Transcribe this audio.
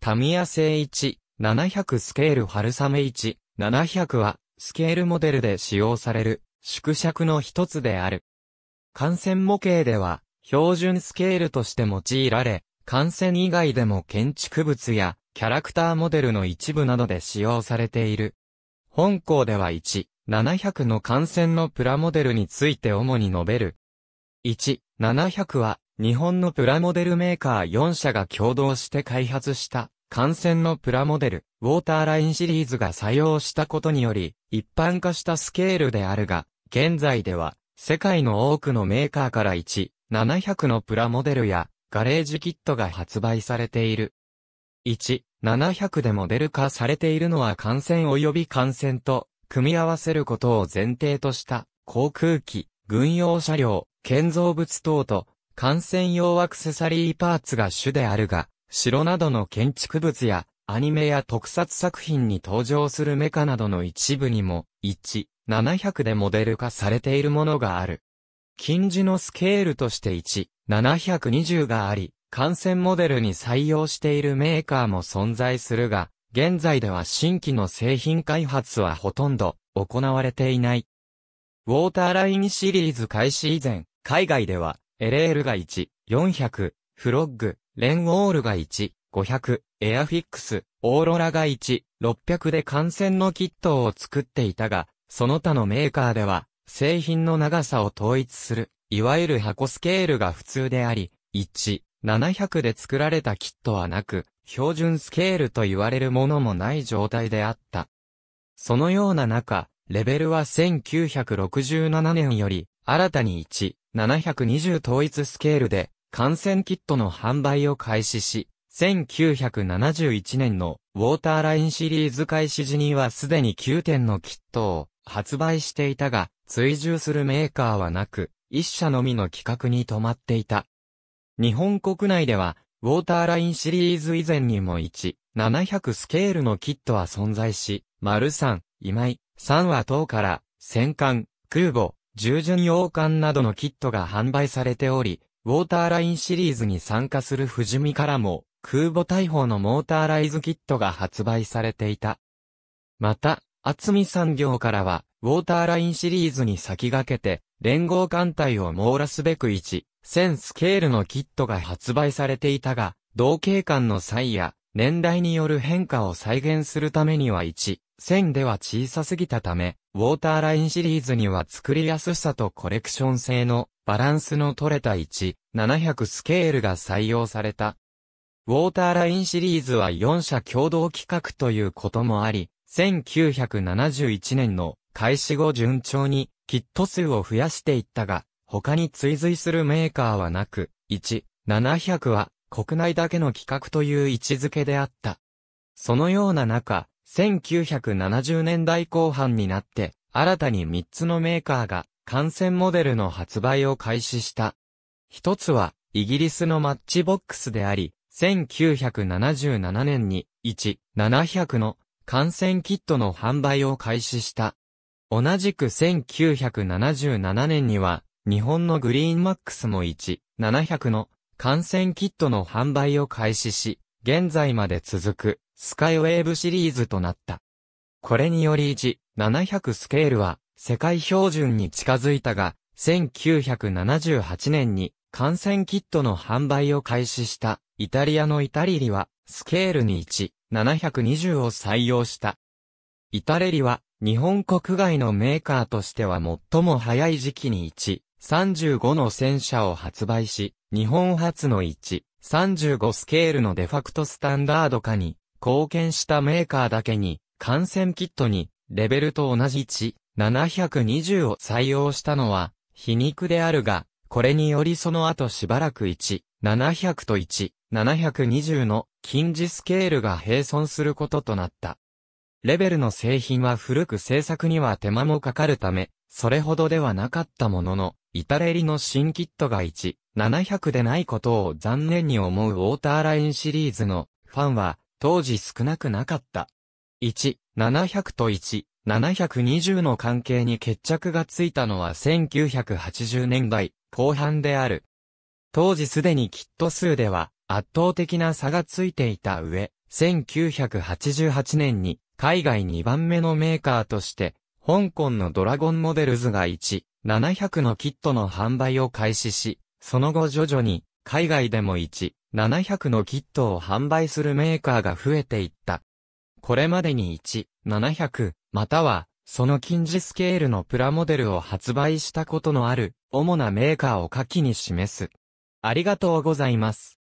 タミヤ製1700スケール春雨1700は、スケールモデルで使用される、縮尺の一つである。感染模型では、標準スケールとして用いられ、感染以外でも建築物や、キャラクターモデルの一部などで使用されている。本校では1、700の感染のプラモデルについて主に述べる。1、700は日本のプラモデルメーカー4社が共同して開発した、艦船のプラモデル、ウォーターラインシリーズが採用したことにより、一般化したスケールであるが、現在では、世界の多くのメーカーから1、700のプラモデルや、ガレージキットが発売されている。1、700でモデル化されているのは艦船及び艦船と、組み合わせることを前提とした、航空機、軍用車両、建造物等と、感染用アクセサリーパーツが主であるが、城などの建築物や、アニメや特撮作品に登場するメカなどの一部にも、1、700でモデル化されているものがある。近似のスケールとして1、720があり、感染モデルに採用しているメーカーも存在するが、現在では新規の製品開発はほとんど行われていない。ウォーターラインシリーズ開始以前、海外ではエレールが1、400、フロッグ、レンウォールが1、500、エアフィックス、オーロラが1、600で感染のキットを作っていたが、その他のメーカーでは、製品の長さを統一する、いわゆる箱スケールが普通であり、1、700で作られたキットはなく、標準スケールと言われるものもない状態であった。そのような中、レベルは1967年より新たに1、720統一スケールで、感染キットの販売を開始し、1971年のウォーターラインシリーズ開始時にはすでに9点のキットを発売していたが、追従するメーカーはなく、1社のみの企画に止まっていた。日本国内では、ウォーターラインシリーズ以前にも1、700スケールのキットは存在し、丸3、今井、3は等から、戦艦、空母、従順洋館などのキットが販売されており、ウォーターラインシリーズに参加する富士見からも、空母大砲のモーターライズキットが発売されていた。また、厚み産業からは、ウォーターラインシリーズに先駆けて、連合艦隊を網羅すべく1、1000スケールのキットが発売されていたが、同系艦の際や、年代による変化を再現するためには1、1000では小さすぎたため、ウォーターラインシリーズには作りやすさとコレクション性のバランスの取れた1、700スケールが採用された。ウォーターラインシリーズは4社共同企画ということもあり、1971年の開始後順調にキット数を増やしていったが、他に追随するメーカーはなく、1、700は国内だけの企画という位置づけであった。そのような中、1970年代後半になって、新たに3つのメーカーが、感染モデルの発売を開始した。一つは、イギリスのマッチボックスであり、1977年に、1700の感染キットの販売を開始した。同じく1977年には、日本のグリーンマックスも1700の感染キットの販売を開始し、現在まで続くスカイウェーブシリーズとなった。これにより一、7 0 0スケールは世界標準に近づいたが、1978年に感染キットの販売を開始したイタリアのイタリリはスケールに1720を採用した。イタリリは日本国外のメーカーとしては最も早い時期に135の戦車を発売し、日本初の1.35スケールのデファクトスタンダード化に貢献したメーカーだけに、感染キットに、レベルと同じ1.720を採用したのは、皮肉であるが、これによりその後しばらく1.700と1.720の近似スケールが並存することとなった。レベルの製品は古く製作には手間もかかるため、それほどではなかったものの、イタレリの新キットが1、700でないことを残念に思うウォーターラインシリーズのファンは当時少なくなかった。1、700と1、720の関係に決着がついたのは1980年代後半である。当時すでにキット数では圧倒的な差がついていた上、1988年に海外2番目のメーカーとして、香港のドラゴンモデルズが1、700のキットの販売を開始し、その後徐々に海外でも1、700のキットを販売するメーカーが増えていった。これまでに1、700、または、その近似スケールのプラモデルを発売したことのある、主なメーカーを下記に示す。ありがとうございます。